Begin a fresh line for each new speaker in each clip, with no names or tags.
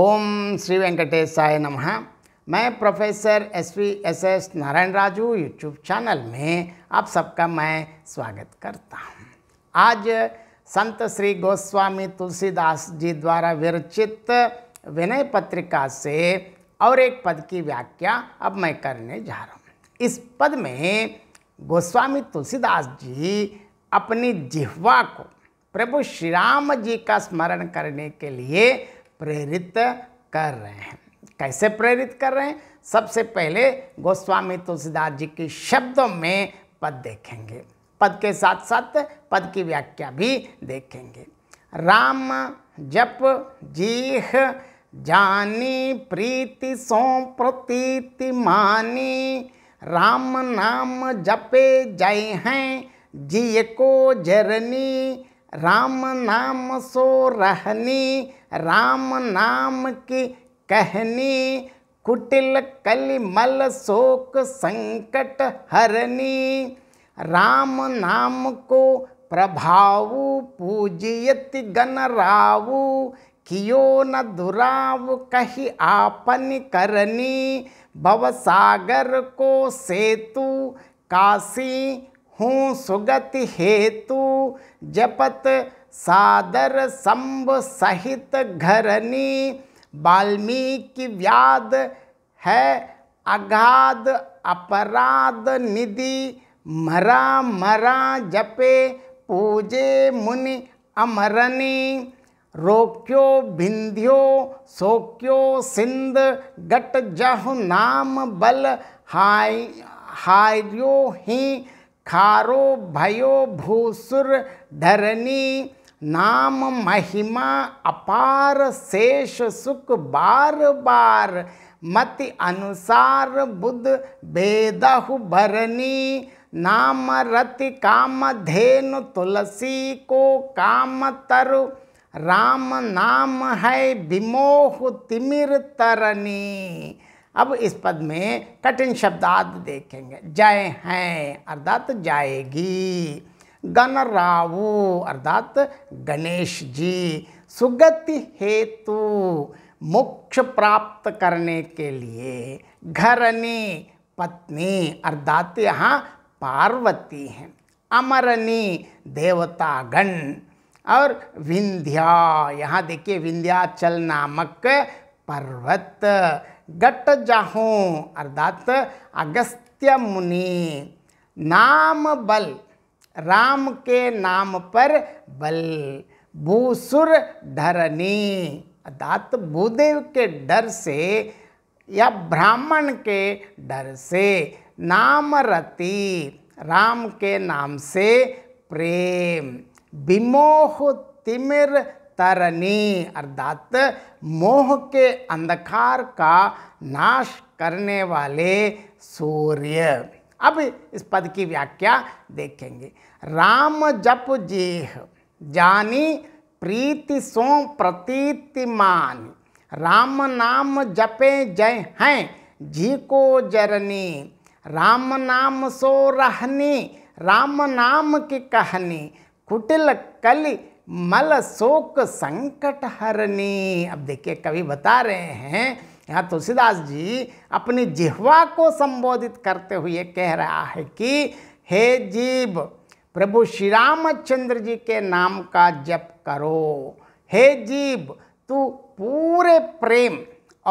ओम श्री वेंकटेशाय नमः मैं professor S V S S Narayana Raju YouTube channel में आप सबका मैं स्वागत करता हूँ आज संत श्री गोस्वामी तुलसीदास जी द्वारा विरचित विनय पत्रिका से और एक पद की व्याख्या अब मैं करने जा रहा हूँ इस पद में गोस्वामी तुलसीदास जी अपनी जिह्वा को प्रभु श्री राम जी का स्मरण करने के लिए प्रेरित कर रहे हैं कैसे प्रेरित कर रहे हैं सबसे पहले गोस्वामी तुलसीदास जी के शब्दों में पद देखेंगे पद के साथ साथ पद की व्याख्या भी देखेंगे राम जप जीह जानी प्रीति सो प्रतीति मानी राम नाम जपे जय हैं जिय को जरनी राम नाम सो रहनी राम नाम के कहने कुटिल कलिमल शोक संकट हरनी राम नाम को प्रभाव पूजयति गणराऊ कियो न दुराव कही आपन करनी भवसागर को सेतु काशी हूँ सुगति हेतु जपत सादर संभ सहित घरनी वाल्मीकि व्याद है अगाध अपराध निधि मरा मरा जपे पूजे मुनि अमरनी रोक्यो भिंध्यो सोक्यो सिंध गट जह नाम बल हाय हार्यो ही खारो भयो भूसुर धरनी नाम महिमा अपार शेष सुख बार बार मति अनुसार बुद्ध बेदहु भरनी नाम रति काम धेनु तुलसी को काम तरु राम नाम है विमोह तिमिर तरनी अब इस पद में कठिन शब्दार्थ देखेंगे जय हैं अर्थात जाएगी गणराव अर्थात गणेश जी सुगति हेतु मोक्ष प्राप्त करने के लिए घरनी पत्नी अर्थात यहाँ पार्वती हैं अमरनी देवतागण और विंध्या यहाँ देखिए विंध्याचल नामक पर्वत गट जाहूँ अर्थात अगस्त्य मुनि नाम बल राम के नाम पर बल भूसुर धरनी अर्थात भूदेव के डर से या ब्राह्मण के डर से नाम रति राम के नाम से प्रेम विमोह तिमिर तरनी अर्थात मोह के अंधकार का नाश करने वाले सूर्य अब इस पद की व्याख्या देखेंगे राम जप जेह जानी प्रीति सो प्रतीतिमान राम नाम जपे जय हैं जी को जरनी राम नाम सो रहनी राम नाम की कहनी कुटिल कल मल शोक संकट हरनी अब देखिए कवि बता रहे हैं यहाँ तुलसीदास जी अपनी जिहवा को संबोधित करते हुए कह रहा है कि हे जीव प्रभु श्री रामचंद्र जी के नाम का जप करो हे जीव तू पूरे प्रेम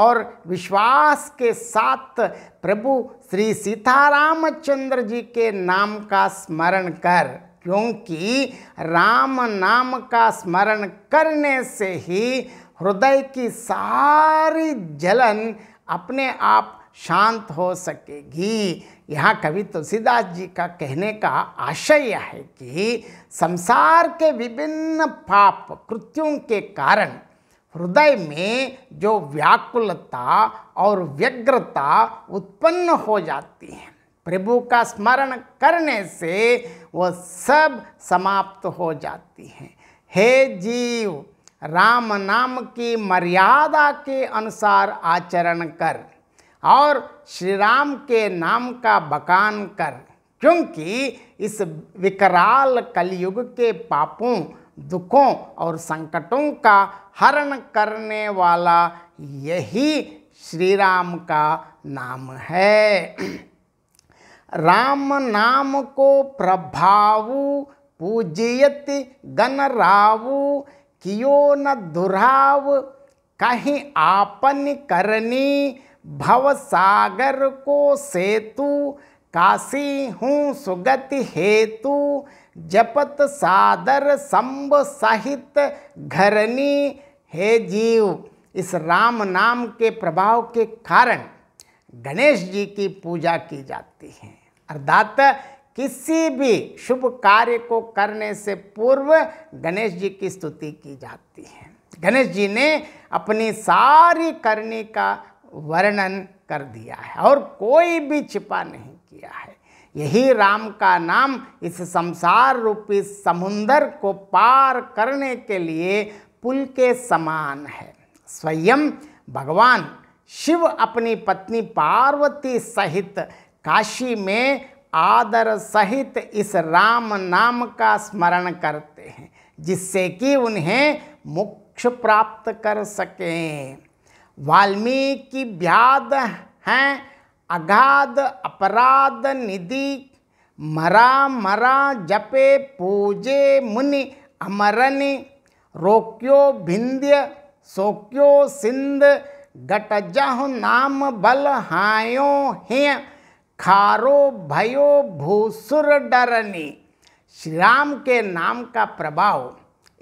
और विश्वास के साथ प्रभु श्री सीतारामचंद्र जी के नाम का स्मरण कर क्योंकि राम नाम का स्मरण करने से ही हृदय की सारी जलन अपने आप शांत हो सकेगी यहाँ कवि तुलसीदास जी का कहने का आशय यह है कि संसार के विभिन्न पाप कृत्यों के कारण हृदय में जो व्याकुलता और व्यग्रता उत्पन्न हो जाती है प्रभु का स्मरण करने से वह सब समाप्त हो जाती हैं हे जीव राम नाम की मर्यादा के अनुसार आचरण कर और श्री राम के नाम का बकान कर क्योंकि इस विकराल कलयुग के पापों दुखों और संकटों का हरण करने वाला यही श्री राम का नाम है राम नाम को प्रभाव पूजयति गणराव कियो न दुराव कहीं आपन करनी भव सागर को सेतु काशी हूँ सुगति हेतु जपत सादर संभ सहित घरनी हे जीव इस राम नाम के प्रभाव के कारण गणेश जी की पूजा की जाती है अर्थात किसी भी शुभ कार्य को करने से पूर्व गणेश जी की स्तुति की जाती है गणेश जी ने अपनी सारी करनी का वर्णन कर दिया है और कोई भी छिपा नहीं किया है यही राम का नाम इस संसार रूपी समुंदर को पार करने के लिए पुल के समान है स्वयं भगवान शिव अपनी पत्नी पार्वती सहित काशी में आदर सहित इस राम नाम का स्मरण करते हैं जिससे कि उन्हें मोक्ष प्राप्त कर सकें वाल्मीकि व्याध हैं अगाध अपराध निधि मरा मरा जपे पूजे मुनि अमरनि रोक्यो भिंद्य सोक्यो सिंध गटजह नाम बल हायो हैं खारो भयो भूसुर डरनी श्री राम के नाम का प्रभाव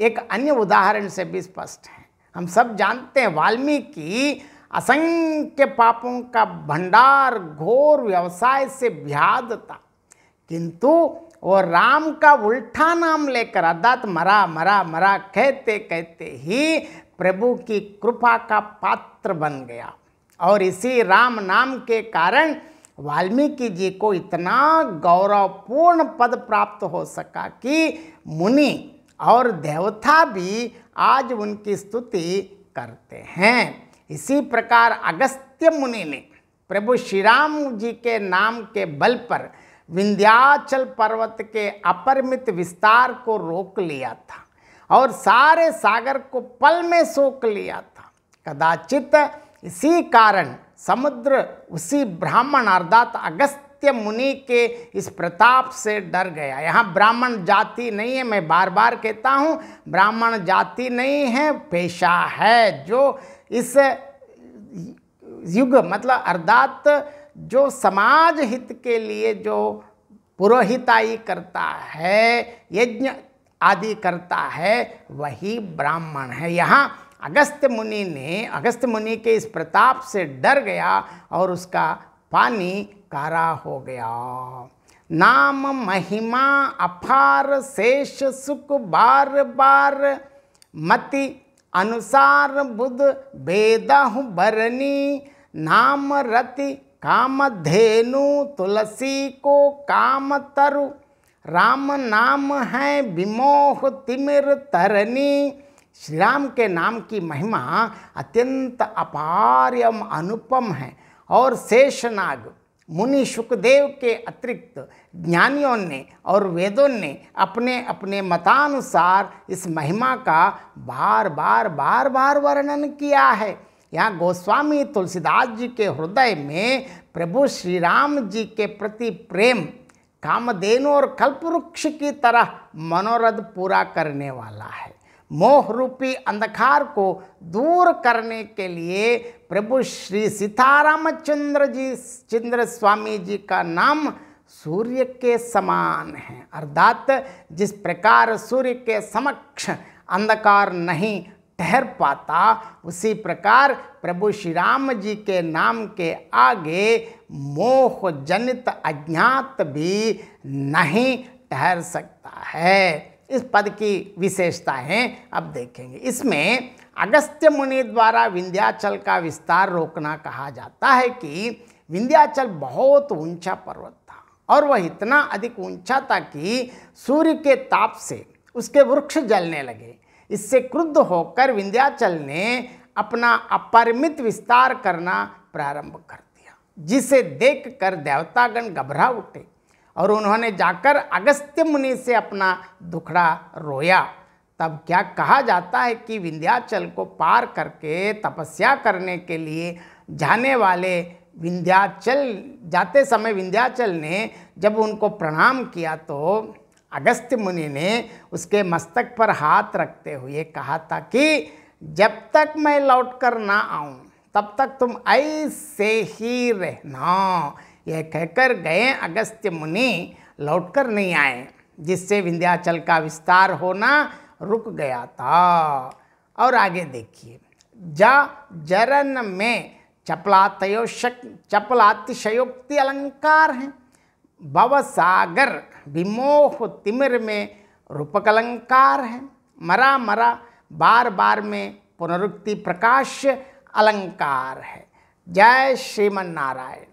एक अन्य उदाहरण से भी स्पष्ट है हम सब जानते हैं वाल्मीकि असंख्य पापों का भंडार घोर व्यवसाय से भ्याद था किंतु वो राम का उल्टा नाम लेकर अदात मरा मरा मरा कहते कहते ही प्रभु की कृपा का पात्र बन गया और इसी राम नाम के कारण वाल्मीकि जी को इतना गौरवपूर्ण पद प्राप्त हो सका कि मुनि और देवता भी आज उनकी स्तुति करते हैं इसी प्रकार अगस्त्य मुनि ने प्रभु श्री राम जी के नाम के बल पर विंध्याचल पर्वत के अपरिमित विस्तार को रोक लिया था और सारे सागर को पल में सोख लिया था कदाचित इसी कारण समुद्र उसी ब्राह्मण अर्थात अगस्त्य मुनि के इस प्रताप से डर गया यहाँ ब्राह्मण जाति नहीं है मैं बार बार कहता हूँ ब्राह्मण जाति नहीं है पेशा है जो इस युग मतलब अर्थात जो समाज हित के लिए जो पुरोहिताई करता है यज्ञ आदि करता है वही ब्राह्मण है यहाँ अगस्त मुनि ने अगस्त मुनि के इस प्रताप से डर गया और उसका पानी कारा हो गया नाम महिमा अपार शेष सुख बार बार मति अनुसार बुध भेदहु बरनी नाम रति काम धेनु तुलसी को काम तरु राम नाम है विमोह तिमिर तरनी श्री राम के नाम की महिमा अत्यंत अपार एवं अनुपम है और शेषनाग मुनि सुखदेव के अतिरिक्त ज्ञानियों ने और वेदों ने अपने अपने मतानुसार इस महिमा का बार बार बार बार वर्णन किया है यहाँ गोस्वामी तुलसीदास जी के हृदय में प्रभु श्री राम जी के प्रति प्रेम कामधेनु और कल्पवृक्ष की तरह मनोरथ पूरा करने वाला है मोह रूपी अंधकार को दूर करने के लिए प्रभु श्री सीतारामचंद्र जी चंद्र स्वामी जी का नाम सूर्य के समान है अर्थात जिस प्रकार सूर्य के समक्ष अंधकार नहीं ठहर पाता उसी प्रकार प्रभु श्री राम जी के नाम के आगे मोह जनित अज्ञात भी नहीं ठहर सकता है इस पद की विशेषताएं अब देखेंगे इसमें अगस्त्य मुनि द्वारा विंध्याचल का विस्तार रोकना कहा जाता है कि विंध्याचल बहुत ऊंचा पर्वत था और वह इतना अधिक ऊंचा था कि सूर्य के ताप से उसके वृक्ष जलने लगे इससे क्रुद्ध होकर विंध्याचल ने अपना अपरिमित विस्तार करना प्रारंभ कर दिया जिसे देखकर देवतागण घबरा उठे और उन्होंने जाकर अगस्त्य मुनि से अपना दुखड़ा रोया तब क्या कहा जाता है कि विंध्याचल को पार करके तपस्या करने के लिए जाने वाले विंध्याचल जाते समय विंध्याचल ने जब उनको प्रणाम किया तो अगस्त्य मुनि ने उसके मस्तक पर हाथ रखते हुए कहा था कि जब तक मैं लौट कर ना आऊँ तब तक तुम ऐसे ही रहना यह कहकर गए अगस्त्य मुनि लौटकर नहीं आए जिससे विंध्याचल का विस्तार होना रुक गया था और आगे देखिए जा जरन में चपलातयोशक चपलातिशयोक्ति अलंकार हैं सागर विमोह तिमिर में रूपक अलंकार हैं मरा मरा बार बार में पुनरुक्ति प्रकाश अलंकार है जय श्रीमन नारायण